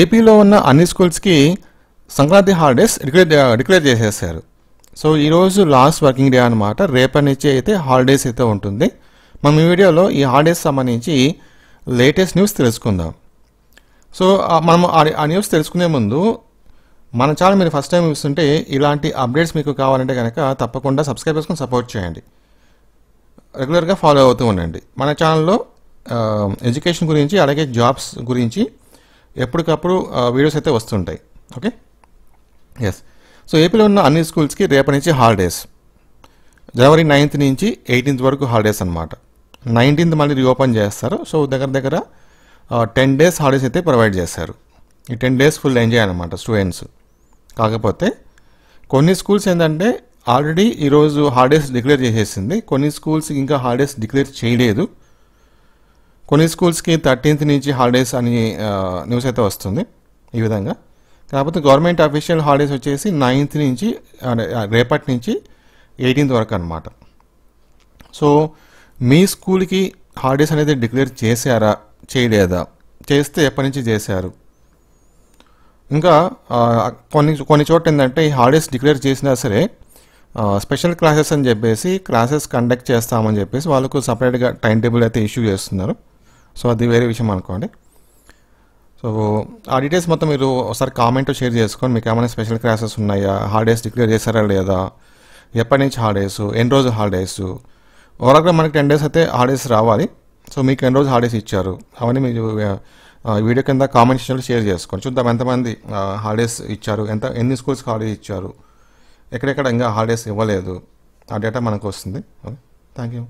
ఏపీలో ఉన్న అన్ని స్కూల్స్కి సంక్రాంతి హాలిడేస్ డిక్లేర్ డిక్లేర్ చేసేసారు సో ఈరోజు లాస్ట్ వర్కింగ్ డే అనమాట రేపటి నుంచి అయితే హాలిడేస్ అయితే ఉంటుంది మనం ఈ వీడియోలో ఈ హాలిడేస్ సంబంధించి లేటెస్ట్ న్యూస్ తెలుసుకుందాం సో మనం ఆ న్యూస్ తెలుసుకునే ముందు మన ఛానల్ మీరు ఫస్ట్ టైం చూస్తుంటే ఇలాంటి అప్డేట్స్ మీకు కావాలంటే కనుక తప్పకుండా సబ్స్క్రైబ్ చేసుకుని సపోర్ట్ చేయండి రెగ్యులర్గా ఫాలో అవుతూ ఉండండి మన ఛానల్లో ఎడ్యుకేషన్ గురించి అలాగే జాబ్స్ గురించి ఎప్పటికప్పుడు వీడియోస్ అయితే వస్తుంటాయి ఓకే ఎస్ సో ఏపీలో ఉన్న అన్ని స్కూల్స్కి రేపటి నుంచి హాలిడేస్ జనవరి నైన్త్ నుంచి ఎయిటీన్త్ వరకు హాలిడేస్ అనమాట నైన్టీన్త్ మళ్ళీ రీఓపెన్ చేస్తారు సో దగ్గర దగ్గర టెన్ డేస్ హాలిడేస్ అయితే ప్రొవైడ్ చేస్తారు ఈ టెన్ డేస్ ఫుల్ ఎంజాయ్ అనమాట స్టూడెంట్స్ కాకపోతే కొన్ని స్కూల్స్ ఏంటంటే ఆల్రెడీ ఈరోజు హాలిడేస్ డిక్లేర్ చేసేసింది కొన్ని స్కూల్స్ ఇంకా హాలిడేస్ డిక్లేర్ చేయలేదు కొన్ని స్కూల్స్కి థర్టీన్త్ నుంచి హాలిడేస్ అని న్యూస్ అయితే వస్తుంది ఈ విధంగా కాకపోతే గవర్నమెంట్ అఫీషియల్ హాలిడేస్ వచ్చేసి నైన్త్ నుంచి రేపటి నుంచి ఎయిటీన్త్ వరకు అనమాట సో మీ స్కూల్కి హాలిడేస్ అనేది డిక్లేర్ చేశారా చేయలేదా చేస్తే ఎప్పటి నుంచి చేశారు ఇంకా కొన్ని కొన్ని చోట్ల ఏంటంటే ఈ హాలిడేస్ డిక్లేర్ చేసినా సరే స్పెషల్ క్లాసెస్ అని చెప్పేసి క్లాసెస్ కండక్ట్ చేస్తామని చెప్పేసి వాళ్ళకు సపరేట్గా టైం టేబుల్ అయితే ఇష్యూ చేస్తున్నారు సో అది వేరే విషయం అనుకోండి సో ఆ డీటెయిల్స్ మొత్తం మీరు ఒకసారి కామెంట్ షేర్ చేసుకొని మీకు ఏమైనా స్పెషల్ క్లాసెస్ ఉన్నాయా హాలిడేస్ డిక్లేర్ చేశారా లేదా ఎప్పటి నుంచి హాలిడేస్ ఎన్ని రోజు హాలిడేస్ ఓవరాల్గా మనకి టెన్ డేస్ అయితే హాలిడేస్ రావాలి సో మీకు ఎన్ని రోజు హాలిడేస్ ఇచ్చారు అవన్నీ మీరు వీడియో కింద కామెంట్ సెక్షన్లో షేర్ చేసుకోండి చూద్దాం ఎంతమంది హాలిడేస్ ఇచ్చారు ఎంత ఎన్ని స్కూల్స్కి హాలిడేస్ ఇచ్చారు ఎక్కడెక్కడ ఇంకా హాలిడేస్ ఇవ్వలేదు ఆ డేటా మనకు వస్తుంది థ్యాంక్ యూ